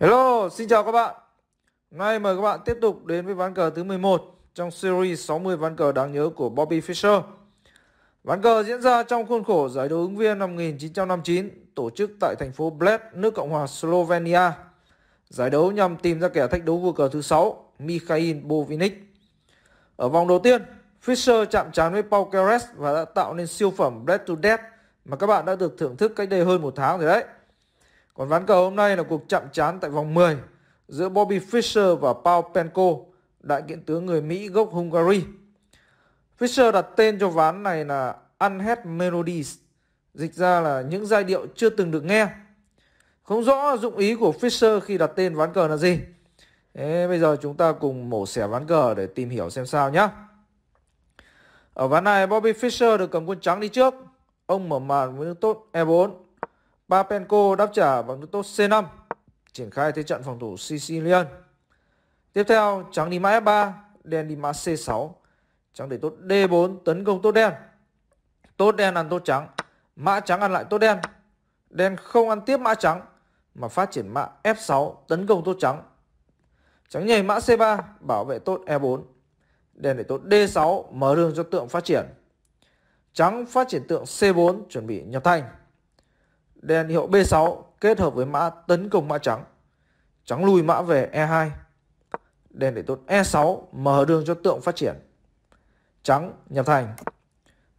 Hello, xin chào các bạn. Hôm nay mời các bạn tiếp tục đến với ván cờ thứ 11 trong series 60 ván cờ đáng nhớ của Bobby Fischer. Ván cờ diễn ra trong khuôn khổ giải đấu ứng viên năm 1959 tổ chức tại thành phố Bled, nước Cộng hòa Slovenia. Giải đấu nhằm tìm ra kẻ thách đấu vua cờ thứ 6, Mikhail Bovinic. Ở vòng đầu tiên, Fischer chạm trán với Paul Keres và đã tạo nên siêu phẩm Bled to Death mà các bạn đã được thưởng thức cách đây hơn một tháng rồi đấy. Còn ván cờ hôm nay là cuộc chạm trán tại vòng 10 giữa Bobby Fischer và Paul Penko, đại kiện tướng người Mỹ gốc Hungary. Fischer đặt tên cho ván này là Unheard Melodies, dịch ra là những giai điệu chưa từng được nghe. Không rõ dụng ý của Fischer khi đặt tên ván cờ là gì. Thế bây giờ chúng ta cùng mổ xẻ ván cờ để tìm hiểu xem sao nhé. Ở ván này Bobby Fischer được cầm quân trắng đi trước. Ông mở màn với tốt E4 Papenko đáp trả bằng nước tốt C5, triển khai thế trận phòng thủ Sicilian. Tiếp theo, trắng đi mã F3, đen đi mã C6, trắng để tốt D4 tấn công tốt đen. Tốt đen ăn tốt trắng, mã trắng ăn lại tốt đen. Đen không ăn tiếp mã trắng mà phát triển mã F6 tấn công tốt trắng. Trắng nhảy mã C3 bảo vệ tốt E4. Đen để tốt D6 mở đường cho tượng phát triển. Trắng phát triển tượng C4 chuẩn bị nhập thanh đèn hiệu B6 kết hợp với mã tấn công mã trắng. Trắng lùi mã về E2. Đèn để tốt E6 mở đường cho tượng phát triển. Trắng nhập thành.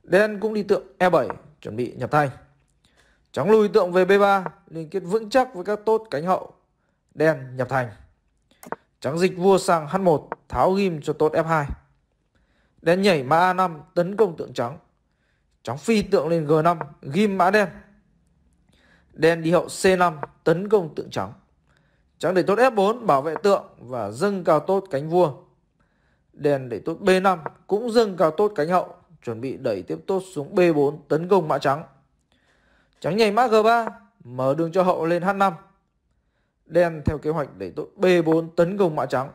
Đen cũng đi tượng E7 chuẩn bị nhập thành. Trắng lùi tượng về B3 liên kết vững chắc với các tốt cánh hậu. Đen nhập thành. Trắng dịch vua sang H1 tháo ghim cho tốt F2. Đen nhảy mã A5 tấn công tượng trắng. Trắng phi tượng lên G5 ghim mã đen Đen đi hậu C5 tấn công tượng trắng. Trắng đẩy tốt F4 bảo vệ tượng và dâng cao tốt cánh vua. Đen đẩy tốt B5 cũng dâng cao tốt cánh hậu, chuẩn bị đẩy tiếp tốt xuống B4 tấn công mã trắng. Trắng nhảy mã G3 mở đường cho hậu lên H5. Đen theo kế hoạch đẩy tốt B4 tấn công mã trắng.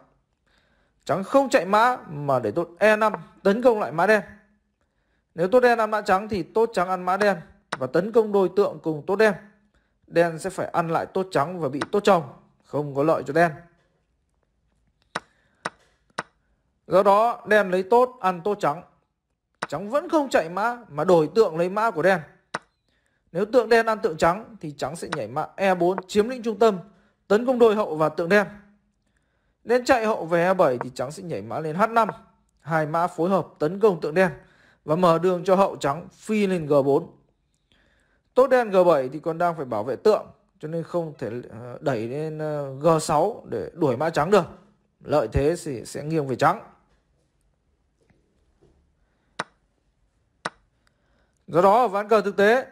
Trắng không chạy mã mà đẩy tốt E5 tấn công lại mã đen. Nếu tốt đen ăn mã trắng thì tốt trắng ăn mã đen và tấn công đôi tượng cùng tốt đen đen sẽ phải ăn lại tốt trắng và bị tốt chồng không có lợi cho đen. Do đó đen lấy tốt ăn tốt trắng. Trắng vẫn không chạy mã mà đổi tượng lấy mã của đen. Nếu tượng đen ăn tượng trắng thì trắng sẽ nhảy mã E4 chiếm lĩnh trung tâm, tấn công đôi hậu và tượng đen. nên chạy hậu về E7 thì trắng sẽ nhảy mã lên H5, hai mã phối hợp tấn công tượng đen và mở đường cho hậu trắng phi lên G4. Tốt đen G7 thì còn đang phải bảo vệ tượng cho nên không thể ờ, đẩy lên ờ, G6 để đuổi mã trắng được. Lợi thế thì sẽ nghiêng về trắng. Do đó ở ván cờ thực tế,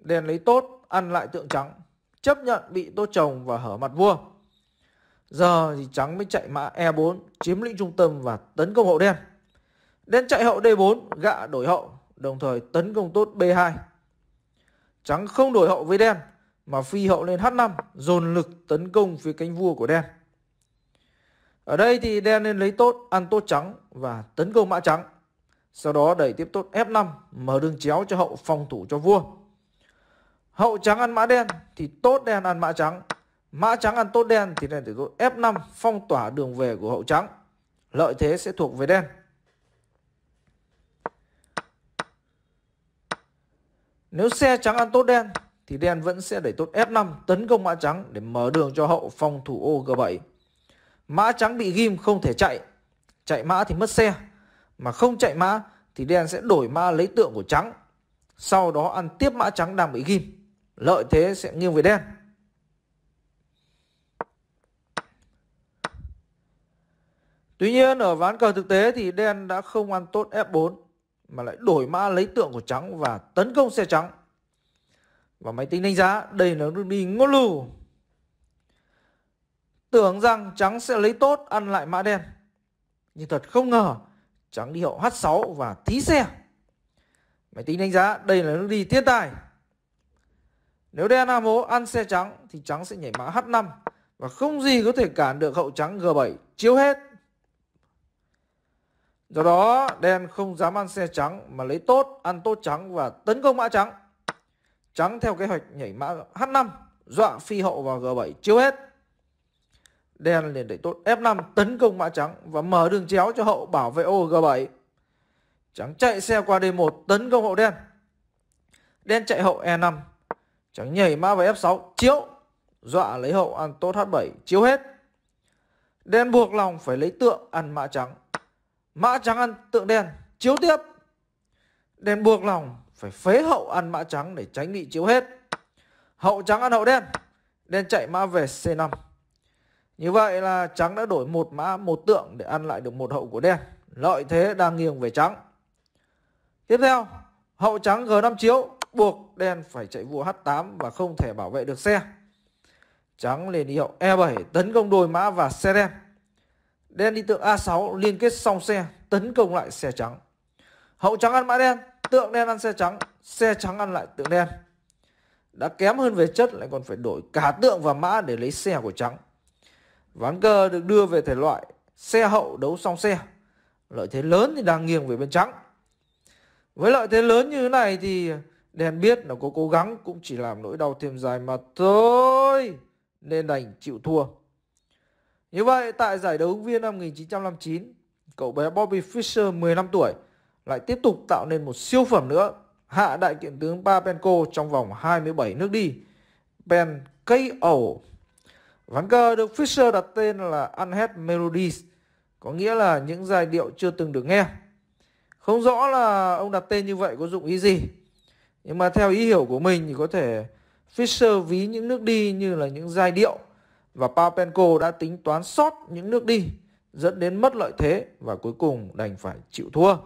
đen lấy tốt ăn lại tượng trắng, chấp nhận bị tốt chồng và hở mặt vua. Giờ thì trắng mới chạy mã E4 chiếm lĩnh trung tâm và tấn công hậu đen. Đen chạy hậu D4 gạ đổi hậu, đồng thời tấn công tốt B2. Trắng không đổi hậu với đen mà phi hậu lên H5 dồn lực tấn công phía cánh vua của đen. Ở đây thì đen nên lấy tốt, ăn tốt trắng và tấn công mã trắng. Sau đó đẩy tiếp tốt F5 mở đường chéo cho hậu phòng thủ cho vua. Hậu trắng ăn mã đen thì tốt đen ăn mã trắng. Mã trắng ăn tốt đen thì đen để tốt F5 phong tỏa đường về của hậu trắng. Lợi thế sẽ thuộc về đen. Nếu xe trắng ăn tốt đen thì đen vẫn sẽ đẩy tốt F5 tấn công mã trắng để mở đường cho hậu phòng thủ ô G7. Mã trắng bị ghim không thể chạy, chạy mã thì mất xe, mà không chạy mã thì đen sẽ đổi mã lấy tượng của trắng. Sau đó ăn tiếp mã trắng đang bị ghim, lợi thế sẽ nghiêng về đen. Tuy nhiên ở ván cờ thực tế thì đen đã không ăn tốt F4 mà lại đổi mã lấy tượng của trắng và tấn công xe trắng. Và máy tính đánh giá đây là nước đi ngô lù Tưởng rằng trắng sẽ lấy tốt ăn lại mã đen. Nhưng thật không ngờ trắng đi hậu H6 và thí xe. Máy tính đánh giá đây là nước đi thiên tài. Nếu đen Nam Hố ăn xe trắng thì trắng sẽ nhảy mã H5 và không gì có thể cản được hậu trắng G7 chiếu hết. Do đó đen không dám ăn xe trắng mà lấy tốt, ăn tốt trắng và tấn công mã trắng. Trắng theo kế hoạch nhảy mã H5, dọa phi hậu vào G7 chiếu hết. Đen liền đẩy tốt F5 tấn công mã trắng và mở đường chéo cho hậu bảo vệ ô G7. Trắng chạy xe qua D1 tấn công hậu đen. Đen chạy hậu E5. Trắng nhảy mã vào F6 chiếu. Dọa lấy hậu ăn tốt H7 chiếu hết. Đen buộc lòng phải lấy tượng ăn mã trắng Mã trắng ăn tượng đen Chiếu tiếp Đen buộc lòng Phải phế hậu ăn mã trắng để tránh bị chiếu hết Hậu trắng ăn hậu đen Đen chạy mã về C5 Như vậy là trắng đã đổi một mã một tượng Để ăn lại được một hậu của đen Lợi thế đang nghiêng về trắng Tiếp theo Hậu trắng G5 chiếu Buộc đen phải chạy vua H8 Và không thể bảo vệ được xe Trắng lên hiệu E7 tấn công đôi mã và xe đen Đen đi tượng A6 liên kết song xe tấn công lại xe trắng. Hậu trắng ăn mã đen, tượng đen ăn xe trắng, xe trắng ăn lại tượng đen. Đã kém hơn về chất lại còn phải đổi cả tượng và mã để lấy xe của trắng. Ván cờ được đưa về thể loại xe hậu đấu song xe. Lợi thế lớn thì đang nghiêng về bên trắng. Với lợi thế lớn như thế này thì đen biết là có cố gắng cũng chỉ làm nỗi đau thêm dài mà thôi. Nên đành chịu thua. Như vậy tại giải đấu viên năm 1959, cậu bé Bobby Fischer 15 tuổi lại tiếp tục tạo nên một siêu phẩm nữa, hạ đại kiện tướng Papenko trong vòng 27 nước đi. Ben cây ẩu. Ván cờ được Fischer đặt tên là Unhead Melodies, có nghĩa là những giai điệu chưa từng được nghe. Không rõ là ông đặt tên như vậy có dụng ý gì. Nhưng mà theo ý hiểu của mình thì có thể Fischer ví những nước đi như là những giai điệu và Papenko đã tính toán sót những nước đi dẫn đến mất lợi thế và cuối cùng đành phải chịu thua.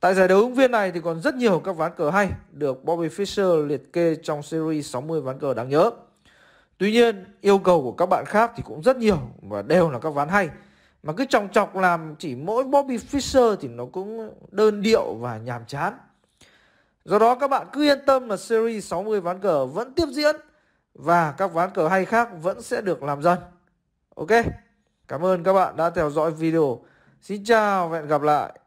Tại giải đấu ứng viên này thì còn rất nhiều các ván cờ hay được Bobby Fischer liệt kê trong series 60 ván cờ đáng nhớ. Tuy nhiên, yêu cầu của các bạn khác thì cũng rất nhiều và đều là các ván hay. Mà cứ trọng chọc làm chỉ mỗi Bobby Fischer thì nó cũng đơn điệu và nhàm chán. Do đó các bạn cứ yên tâm là series 60 ván cờ vẫn tiếp diễn và các ván cờ hay khác vẫn sẽ được làm dần. Ok, cảm ơn các bạn đã theo dõi video. Xin chào và hẹn gặp lại.